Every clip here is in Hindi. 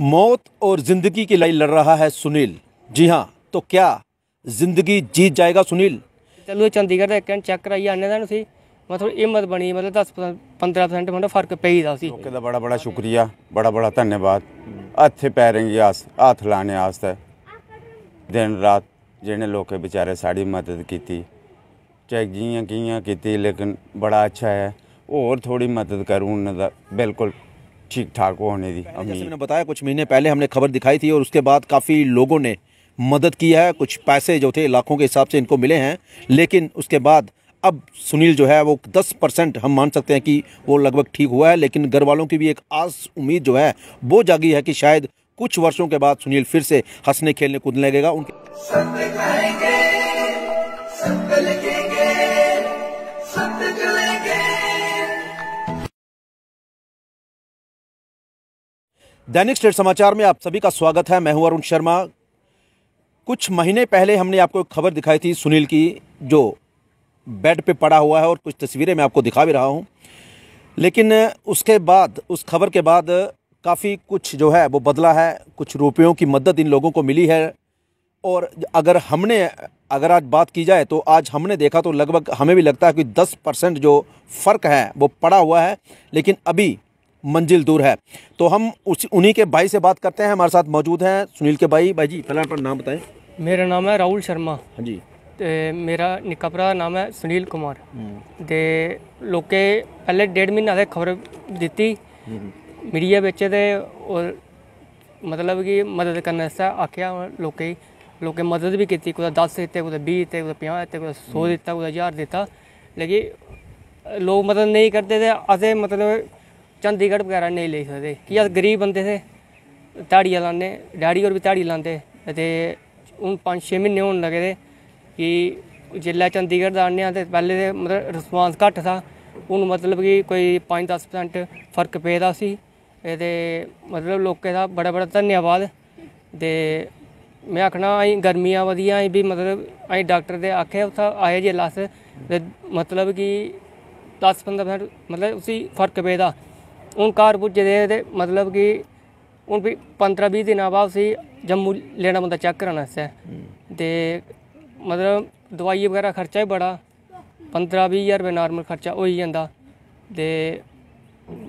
मौत और जिंदगी की लड़ाई लड़ रहा है सुनील जी हाँ तो क्या जिंदगी जीत जाएगा सुनील चलो चंडीगढ़ ਦਾ ਕੈਂਟ ਚੈੱਕ ਕਰਾਈ ਆਨੇ ਦਾ ਸੀ ਮਤਲਬ ਹਿੰਮਤ ਬਣੀ ਮਤਲਬ 10 15% ਮਤਲਬ ਫਰਕ ਪਈ ਦਾ ਸੀ ओके दा बड़ा बड़ा शुक्रिया बड़ा बड़ा धन्यवाद हत्थे पैरें गी आस हत्थ लाने आस्तै दिन रात जि'नें लोकें बेचारे साढ़ी मदद कीती चाहे कि'यां कि'यां कीती लेकिन बड़ा अच्छा ऐ होर थोड़ी मदद करी ओड़न तां बिल्कुल ठीक ठाक होने दी अभी मैंने बताया कुछ महीने पहले हमने खबर दिखाई थी और उसके बाद काफ़ी लोगों ने मदद की है कुछ पैसे जो थे लाखों के हिसाब से इनको मिले हैं लेकिन उसके बाद अब सुनील जो है वो 10 परसेंट हम मान सकते हैं कि वो लगभग ठीक हुआ है लेकिन घर वालों की भी एक आस उम्मीद जो है वो जागी है कि शायद कुछ वर्षों के बाद सुनील फिर से हंसने खेलने कूदने लगेगा उनके दैनिक स्टेट समाचार में आप सभी का स्वागत है मैं हूं अरुण शर्मा कुछ महीने पहले हमने आपको एक खबर दिखाई थी सुनील की जो बेड पे पड़ा हुआ है और कुछ तस्वीरें मैं आपको दिखा भी रहा हूं लेकिन उसके बाद उस खबर के बाद काफ़ी कुछ जो है वो बदला है कुछ रुपयों की मदद इन लोगों को मिली है और अगर हमने अगर आज बात की जाए तो आज हमने देखा तो लगभग हमें भी लगता है कि दस परसेंट जो फ़र्क है वो पड़ा हुआ है लेकिन अभी मंजिल दूर है तो हम उस उन्हीं के भाई से बात करते हैं हमारे साथ मौजूद हैं सुनील के भाई भाई जी पहला अपना नाम बताएं मेरा नाम है राहुल शर्मा हाँ जी ते मेरा निक्का नाम है सुनील कुमार हम्म। ते लोकें पैह्लें डेढ़ म्हीने आस्तै खबर दी हम्म। मीडिया बिच ते और मतलब कि मदद करने आस्तै आखेआ लोकें मदद भी की कुदै दस दित्ते कुदै बीह् दित्ते कुदै पंजाह् दित्ते कुदै सौ हम्म। दित्ता कुदै ज्हार दित्ता लेकिन लोग मदद नहीं करते ते असें मतलब ਚੰਡੀਗੜ੍ਹ ਵਗੈਰਾ ਨਹੀਂ ਲੈ ਸਕਦੇ ਕਿ ਅਸ ਗਰੀਬ ਬੰਦੇ ਸੇ ਢਾੜੀ ਲਾਉਂਦੇ ਡੈਡੀ ਹੋਰ ਵੀ ਢਾੜੀ ਲਾਂਦੇ ਤੇ ਉਹ ਪੰਜ 6 ਮਹੀਨੇ ਹੋਣ ਲੱਗੇ ਤੇ ਕਿ ਜ਼ਿਲ੍ਹਾ ਚੰਡੀਗੜ੍ਹ ਦਾ ਆਣਿਆ ਤੇ ਪਹਿਲੇ ਦੇ ਮਤਲਬ ਰਿਸਪਾਂਸ ਘੱਟ ਸੀ ਉਹਨੂੰ ਮਤਲਬ ਕਿ ਕੋਈ 5-10% ਫਰਕ ਪੈਦਾ ਸੀ ਇਹਦੇ ਮਤਲਬ ਲੋਕਾਂ ਦਾ ਬੜਾ ਬੜਾ ਧੰਨਵਾਦ ਤੇ ਮੈਂ ਆਖਣਾ ਆਈ ਗਰਮੀਆਂ ਵਧੀਆਂ ਆਈ ਵੀ ਮਤਲਬ ਆਈ ਡਾਕਟਰ ਦੇ ਆਖੇ ਉਥਾ ਆਏ ਜੇ ਲੱਸ ਮਤਲਬ ਕਿ 10-15% ਮਤਲਬ ਉਸੇ ਫਰਕ ਪੈਦਾ ਹੁਣ ਘਰ ਪੁੱਜਦੇ ਤੇ ਮਤਲਬ ਕਿ ਹੁਣ ਵੀ 15 20 ਦਿਨਾਂ ਬਾਅਦ ਸੀ ਜੰਮੂ ਲੈਣਾ ਬੰਦਾ ਚੈੱਕ ਕਰਨ ਵਾਸਤੇ ਤੇ ਮਤਲਬ ਦਵਾਈ ਵਗੈਰਾ ਖਰਚਾ ਹੀ ਬੜਾ 15 20000 ਰੁਪਏ ਨਾਰਮਲ ਖਰਚਾ ਹੋ ਹੀ ਜਾਂਦਾ ਤੇ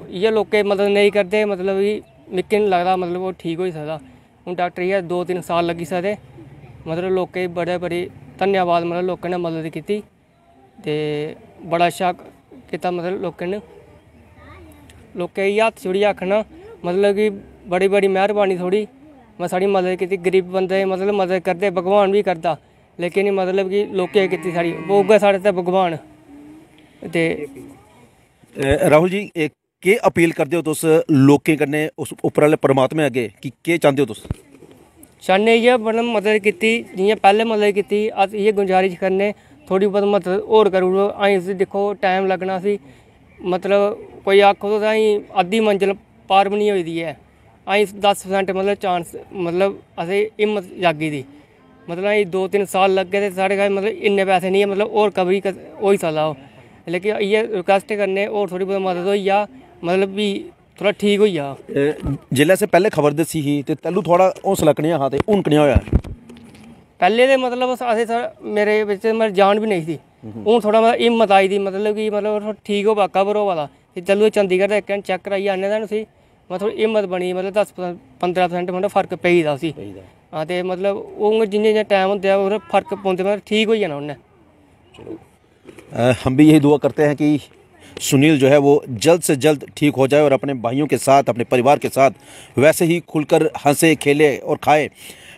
ਇਹ ਲੋਕੇ ਮਤਲਬ ਨਹੀਂ ਕਰਦੇ ਮਤਲਬ ਵੀ ਮਿੱਕੇ ਲੱਗਦਾ ਮਤਲਬ ਉਹ ਠੀਕ ਹੋ ਹੀ ਸਕਦਾ ਹੁਣ ਡਾਕਟਰ ਇਹ 2-3 ਸਾਲ ਲੱਗੀ ਸਕਦੇ ਮਤਲਬ ਲੋਕੇ ਬੜੇ ਬੜੇ ਧੰਨਵਾਦ ਮਤਲਬ ਲੋਕਾਂ ਨੇ ਮਦਦ ਕੀਤੀ ਤੇ ਬੜਾ ਸ਼ੱਕ ਕੀਤਾ ਮਤਲਬ ਲੋਕਾਂ ਨੇ लोकें गी हत्थ जोड़ियै आखना मतलब कि बड़ी बड़ी मेह्रबानी थोह्ड़ी साढ़ी मदद कीती गरीब बंदे दी मतलब मदद करदे भगवान बी करदा लेकिन मतलब कि लोकें कीती साढ़ी उ'ऐ साढ़े आस्तै भगवान ते राहुल जी केह् अपील करदे हो तुस लोकें कन्नै उस उप्पर आह्ले परमात्मा अग्गें कि केह् चांह्दे हो तुस चाह्न्ने इ'यै मतलब मदद कीती जि'यां पैह्लें मदद कीती अस इ'यै गुजारिश करने थोह्ड़ी बहुत मदद होर करी ओड़ो अजें उसी दिक्खो टाइम लग्गना उसी ਮਤਲਬ ਕੋਈ ਆਖੋ ਤਾਂ ਅਸੀਂ ਅੱਧੀ ਮੰਜ਼ਿਲ ਪਾਰ ਵੀ ਨਹੀਂ ਹੋਈਦੀ ਐ ਹੈ ਅਸੀਂ 10% ਮਤਲਬ ਚਾਂਸ ਮਤਲਬ ਅਸੀਂ ਹਿੰਮਤ ਜਾਗੀ ਦੀ ਮਤਲਬ ਅਸੀਂ 2-3 ਸਾਲ ਲੱਗੇ ਤੇ ਸਾਡੇ ਕੋਲ ਮਤਲਬ ਇੰਨੇ ਪੈਸੇ ਨਹੀਂ ਐ ਮਤਲਬ ਹੋਰ कभी ਉਹੀ ਸਾਲਾ ਉਹ ਲੇਕਿਨ ਇਹ ਰਿਕਵੈਸਟ ਕਰਨੇ ਹੋਰ ਥੋੜੀ ਬਹੁਤ ਮਦਦ ਹੋਈ होई ਮਤਲਬ ਵੀ ਥੋੜਾ ਠੀਕ ਹੋਈ ਆ ਜਿੱਲੇ ਸੇ ਪਹਿਲੇ ਖਬਰ ਦਿੱਸੀ ਸੀ ਤੇ ਤੈਨੂੰ ਥੋੜਾ ਹੌਸ ਕਣਿਆ ਹਾਂ ਤੇ ਉਨਕਣਿਆ ਹੋਇਆ ਪਹਿਲੇ ਦੇ ਮਤਲਬ ਅਸੀਂ ਮੇਰੇ ਵਿੱਚ ਮੇਰੀ ਜਾਨ ਵੀ ਨਹੀਂ ਸੀ ਉਹ ਥੋੜਾ ਮਤਲਬ ਹਿੰਮਤ ਆਈ ਦੀ ਮਤਲਬ ਕਿ ਮਤਲਬ ਠੀਕ ਹੋ ਬਾਕਾ ਬਰੋ ਵਾਲਾ ਤੇ ਚੱਲੋ ਚੰਡੀਗੜ੍ਹ ਦਾ ਇੱਕ ਵਾਰ ਚੈੱਕ ਕਰਾਈ ਆਨੇ ਦਾ ਨੂੰ ਸੀ ਮਤਲਬ ਥੋੜੀ ਹਿੰਮਤ ਬਣੀ ਮਤਲਬ 10 15% ਮਤਲਬ ਫਰਕ ਪਈਦਾ ਸੀ ਹਾਂ ਤੇ ਮਤਲਬ ਉਹ ਜਿੰਨੇ ਜਿੰਨੇ ਟਾਈਮ ਹੁੰਦੇ ਆ ਉਹ ਫਰਕ ਪਉਂਦੇ ਮਤਲਬ ਠੀਕ ਹੋ ਜਾਣਾ ਉਹਨੇ ਚਲੋ ਹਮ ਵੀ ਇਹ ਦੁਆ ਕਰਤੇ ਹਾਂ ਕਿ सुनील जो है वो जल्द से जल्द ठीक हो जाए और अपने भाइयों के साथ अपने परिवार के साथ वैसे ही खुलकर हंसे खेले और खाए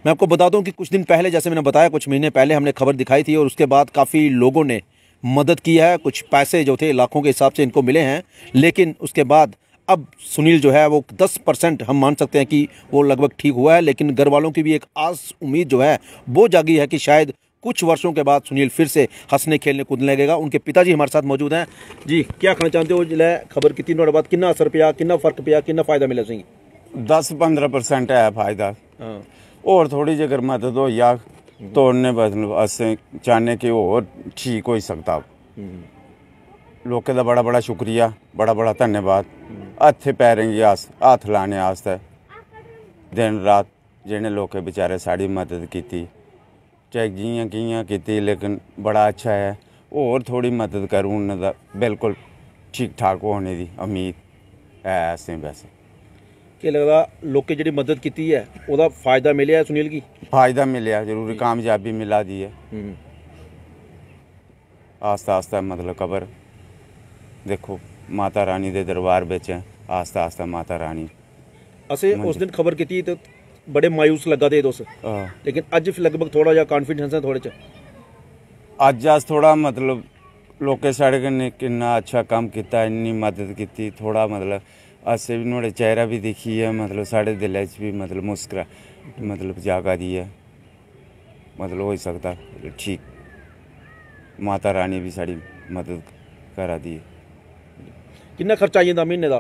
मैं आपको बता दूं कि कुछ दिन पहले जैसे मैंने बताया कुछ महीने पहले हमने खबर दिखाई थी और उसके बाद काफ़ी लोगों ने मदद की है कुछ पैसे जो थे लाखों के हिसाब से इनको मिले हैं लेकिन उसके बाद अब सुनील जो है वो 10 परसेंट हम मान सकते हैं कि वो लगभग ठीक हुआ है लेकिन घर वालों की भी एक आस उम्मीद जो है वो जागी है कि शायद कुछ वर्षों के बाद सुनील फिर से हंसने खेलने कूदने लगेगा उनके पिताजी हमारे साथ मौजूद हैं जी क्या कहना चाहते हो जिले खबर कितनी नोट बाद किन्ना असर पिया किन्ना फर्क पिया किन्ना फायदा मिला सिंह दस पंद्रह परसेंट है फायदा हाँ। और थोड़ी जेकर मदद हो या तोड़ने मतलब अस चाहने कि और ठीक हो सकता हम्म। लोकें का बड़ा बड़ा शुक्रिया बड़ा बड़ा धन्यवाद हम्म। हत्थे पैरें हथ लाने दिन रात जिन्हें लोकें बेचारे साढ़ी मदद की ਚੈੱਕ ਜੀਆਂ ਕੀਆਂ ਕੀਤੀ ਲੇਕਿਨ ਬੜਾ ਅੱਛਾ ਹੈ ਹੋਰ ਥੋੜੀ ਮਦਦ ਕਰੂ ਉਹਨਾਂ ਦਾ ਬਿਲਕੁਲ ਠੀਕ ਠਾਕ ਹੋਣੇ ਦੀ ਉਮੀਦ ਐ ਐਸੇ ਵੈਸੇ ਕੀ ਲੱਗਦਾ ਲੋਕੇ ਜਿਹੜੀ ਮਦਦ ਕੀਤੀ ਹੈ ਉਹਦਾ ਫਾਇਦਾ ਮਿਲਿਆ ਸੁਨੀਲ ਕੀ ਫਾਇਦਾ ਮਿਲਿਆ ਜ਼ਰੂਰੀ ਕਾਮਯਾਬੀ ਮਿਲਾ ਦੀ ਹੈ ਹੂੰ ਆਸਤਾ ਆਸਤਾ ਮਤਲਬ ਕਬਰ ਦੇਖੋ ਮਾਤਾ ਰਾਣੀ ਦੇ ਦਰਬਾਰ ਵਿੱਚ ਆਸਤਾ ਆਸਤਾ ਮਾਤਾ ਰਾਣੀ ਅਸੀਂ ਉਸ ਦਿਨ ਖਬਰ ਕੀਤੀ ਤੇ बड़े मायूस लग्गा दे तुस हाँ। लेकिन अज लगभग थोड़ा जा कॉन्फिडेंस है थोड़े च अज अस थोड़ा मतलब लोकें साढ़े कन्नै किन्ना अच्छा कम्म कीता इन्नी मदद की थोड़ा मतलब असें बी नुहाड़े चेहरा भी दिक्खियै मतलब साढ़े दिलै च बी मतलब मुस्करा मतलब जागा दी ऐ मतलब होई सकता ठीक माता रानी भी साढ़ी मदद करा दी ऐ किन्ना खर्चा आई जंदा म्हीने दा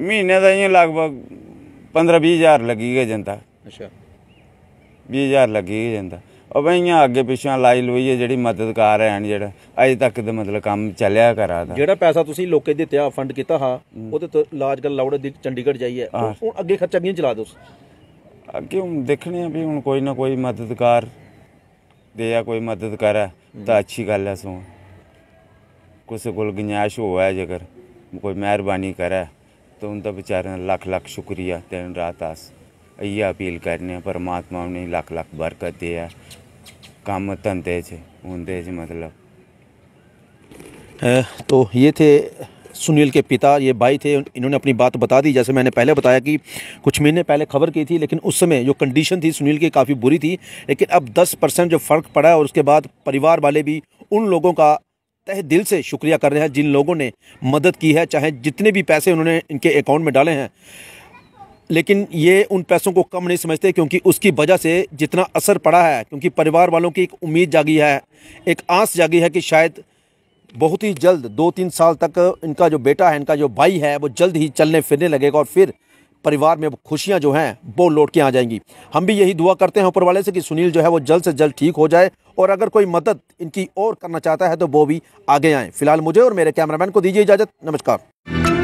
म्हीने दा इ'यां लगभग 15 20000 ਲੱਗੀ ਗਏ ਜਾਂਦਾ ਅੱਛਾ 20000 ਲੱਗੀ ਗਏ ਜਾਂਦਾ ਉਹ ਬਈਆਂ ਅੱਗੇ ਪਿੱਛੋਂ ਲਾਈ ਲੋਈਏ ਜਿਹੜੀ ਮਦਦਕਾਰ ਹਨ ਜਿਹੜਾ ਅਜੇ ਤੱਕ ਦੇ ਮਤਲਬ ਕੰਮ ਚੱਲਿਆ ਕਰਾ ਦਾ ਜਿਹੜਾ ਪੈਸਾ ਤੁਸੀਂ ਲੋਕੇ ਦਿੱਤਿਆ ਫੰਡ ਕੀਤਾ ਹਾ ਉਹਦੇ ਤੋਂ ਇਲਾਜ ਕਰ ਲਾਉੜੇ ਦੀ ਚੰਡੀਗੜ੍ਹ ਜਾਈਏ ਹੁਣ ਅੱਗੇ ਖਰਚਾ ਕਿਵੇਂ ਚਲਾ ਦੋ ਅੱਗੇ ਹੁਣ ਦੇਖਣੇ ਆ ਵੀ ਹੁਣ ਕੋਈ ਨਾ ਕੋਈ ਮਦਦਕਾਰ ਦੇ ਆ ਕੋਈ ਮਦਦ ਕਰਾ ਤਾਂ ਅੱਛੀ ਗੱਲ ਐ ਸੋ ਕੋਈ ਕੋਲ ਗੁੰਜਾਇਸ਼ ਹੋਇਆ ਜੇਕਰ ਕੋਈ ਮਿਹਰਬਾਨੀ ਕਰਾ तो उनका बेचारे लख लख शुक्रिया दिन रात अस इे अपील करने परमात्मा उन्हें लख लख बरकत दे काम धंधे च उनके च मतलब तो ये थे सुनील के पिता ये भाई थे इन्होंने अपनी बात बता दी जैसे मैंने पहले बताया कि कुछ महीने पहले खबर की थी लेकिन उस समय जो कंडीशन थी सुनील की काफ़ी बुरी थी लेकिन अब 10 परसेंट जो फ़र्क पड़ा है और उसके बाद परिवार वाले भी उन लोगों का तहे दिल से शुक्रिया कर रहे हैं जिन लोगों ने मदद की है चाहे जितने भी पैसे उन्होंने इनके अकाउंट में डाले हैं लेकिन ये उन पैसों को कम नहीं समझते क्योंकि उसकी वजह से जितना असर पड़ा है क्योंकि परिवार वालों की एक उम्मीद जागी है एक आस जागी है कि शायद बहुत ही जल्द दो तीन साल तक इनका जो बेटा है इनका जो भाई है वो जल्द ही चलने फिरने लगेगा और फिर परिवार में खुशियाँ जो हैं वो लौट के आ जाएंगी हम भी यही दुआ करते हैं ऊपर वाले से कि सुनील जो है वो जल्द से जल्द ठीक हो जाए और अगर कोई मदद इनकी और करना चाहता है तो वो भी आगे आएँ फिलहाल मुझे और मेरे कैमरामैन को दीजिए इजाज़त नमस्कार